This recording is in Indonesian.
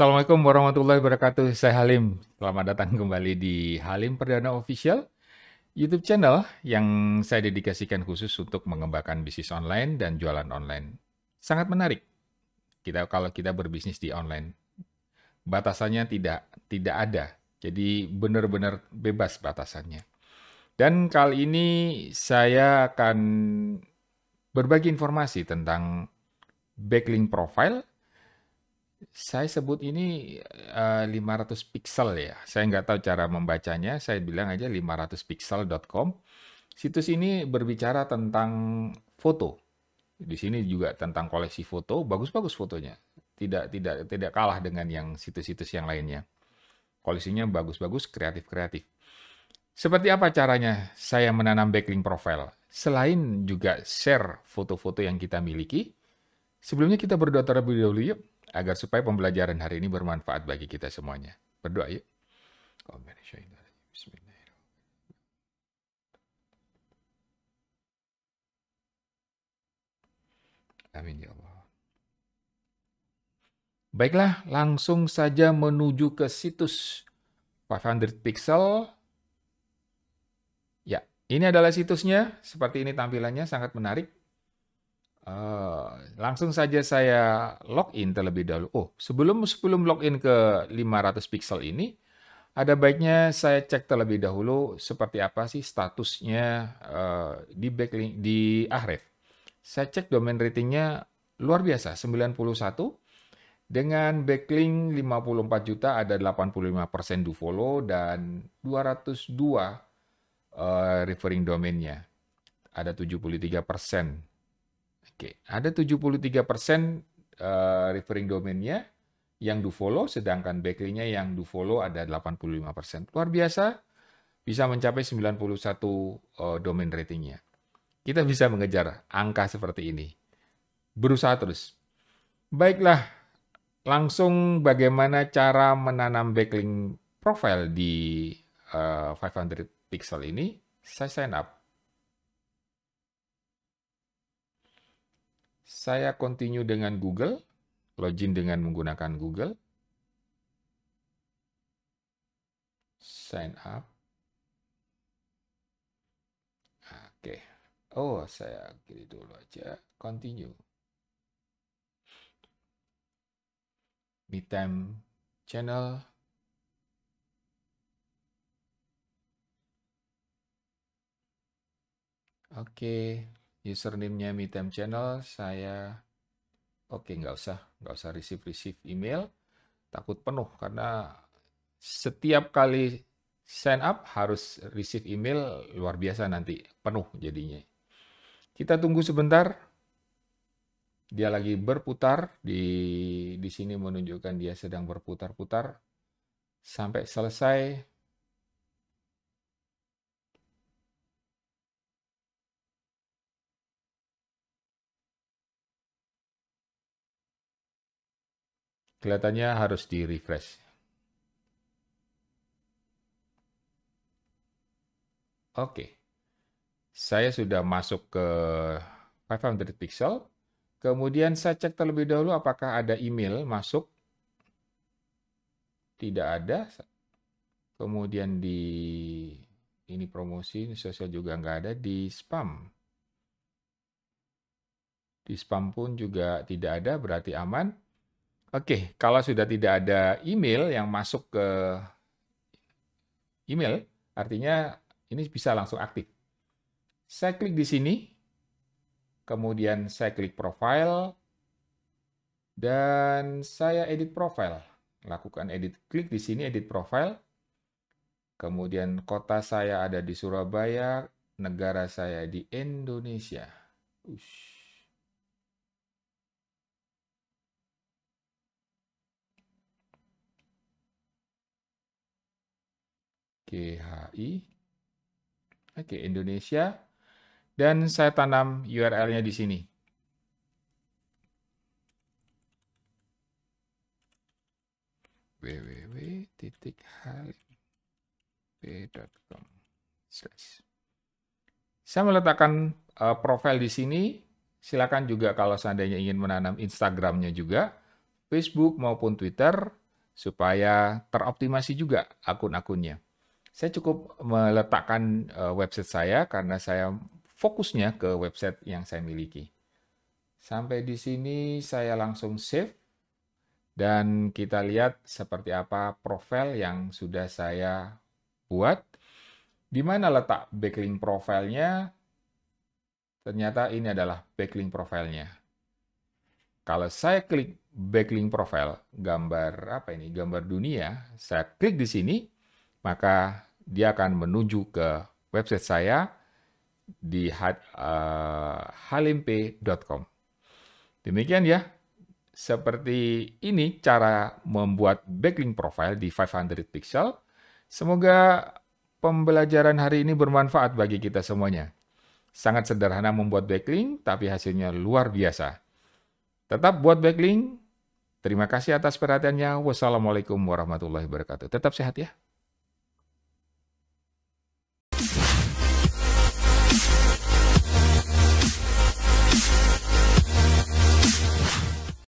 Assalamualaikum warahmatullahi wabarakatuh. Saya Halim. Selamat datang kembali di Halim Perdana Official YouTube channel yang saya dedikasikan khusus untuk mengembangkan bisnis online dan jualan online. Sangat menarik. Kita kalau kita berbisnis di online, batasannya tidak tidak ada. Jadi benar-benar bebas batasannya. Dan kali ini saya akan berbagi informasi tentang backlink profile saya sebut ini, uh, 500 pixel ya. Saya nggak tahu cara membacanya, saya bilang aja 500pixel.com. Situs ini berbicara tentang foto. Di sini juga tentang koleksi foto, bagus-bagus fotonya. Tidak tidak tidak kalah dengan yang situs-situs yang lainnya. Koleksinya bagus-bagus, kreatif-kreatif. Seperti apa caranya saya menanam backlink profile? Selain juga share foto-foto yang kita miliki, sebelumnya kita berdoa terlebih dahulu yuk agar supaya pembelajaran hari ini bermanfaat bagi kita semuanya. Berdoa yuk. Amin ya Allah. Baiklah, langsung saja menuju ke situs 500 pixel. Ya, ini adalah situsnya. Seperti ini tampilannya sangat menarik. Ah, langsung saja saya login terlebih dahulu. Oh, sebelum sebelum login ke 500 pixel ini, ada baiknya saya cek terlebih dahulu seperti apa sih statusnya uh, di backlink di Ahref. Saya cek domain ratingnya luar biasa 91 dengan backlink 54 juta ada 85% do follow dan 202 uh, eh, referring domainnya ada 73 persen Oke, ada 73% uh, eh, referring domainnya yang do follow, sedangkan backlinknya yang do follow ada 85%. Luar biasa, bisa mencapai 91 uh, eh, domain ratingnya. Kita bisa mengejar angka seperti ini. Berusaha terus. Baiklah, langsung bagaimana cara menanam backlink profile di uh, eh, 500 pixel ini, saya sign up. Saya continue dengan Google, login dengan menggunakan Google. Sign up. Oke. Oh, saya kiri dulu aja. Continue. Me time channel Oke username-nya Mitem Channel saya oke nggak usah nggak usah receive receive email takut penuh karena setiap kali sign up harus receive email luar biasa nanti penuh jadinya kita tunggu sebentar dia lagi berputar di di sini menunjukkan dia sedang berputar-putar sampai selesai Kelihatannya harus di refresh. Oke. Saya sudah masuk ke 500 pixel. Kemudian saya cek terlebih dahulu apakah ada email masuk. Tidak ada. Kemudian di ini promosi, ini sosial juga nggak ada di spam. Di spam pun juga tidak ada, berarti aman. Oke, kalau sudah tidak ada email yang masuk ke email, artinya ini bisa langsung aktif. Saya klik di sini, kemudian saya klik profile, dan saya edit profile. Lakukan edit, klik di sini edit profile, kemudian kota saya ada di Surabaya, negara saya di Indonesia. Ush. GHI. Oke, Indonesia. Dan saya tanam URL-nya di sini. www.halimp.com Saya meletakkan uh, profil di sini. Silakan juga kalau seandainya ingin menanam Instagramnya juga, Facebook maupun Twitter, supaya teroptimasi juga akun-akunnya. Saya cukup meletakkan eh, website saya karena saya fokusnya ke website yang saya miliki. Sampai di sini saya langsung save dan kita lihat seperti apa profil yang sudah saya buat. Di mana letak backlink profilnya? Ternyata ini adalah backlink profilnya. Kalau saya klik backlink profile, gambar apa ini? Gambar dunia. Saya klik di sini, maka dia akan menuju ke website saya di uh, eh, halimpe.com. Demikian ya, seperti ini cara membuat backlink profile di 500 pixel. Semoga pembelajaran hari ini bermanfaat bagi kita semuanya. Sangat sederhana membuat backlink, tapi hasilnya luar biasa. Tetap buat backlink. Terima kasih atas perhatiannya. Wassalamualaikum warahmatullahi wabarakatuh. Tetap sehat ya.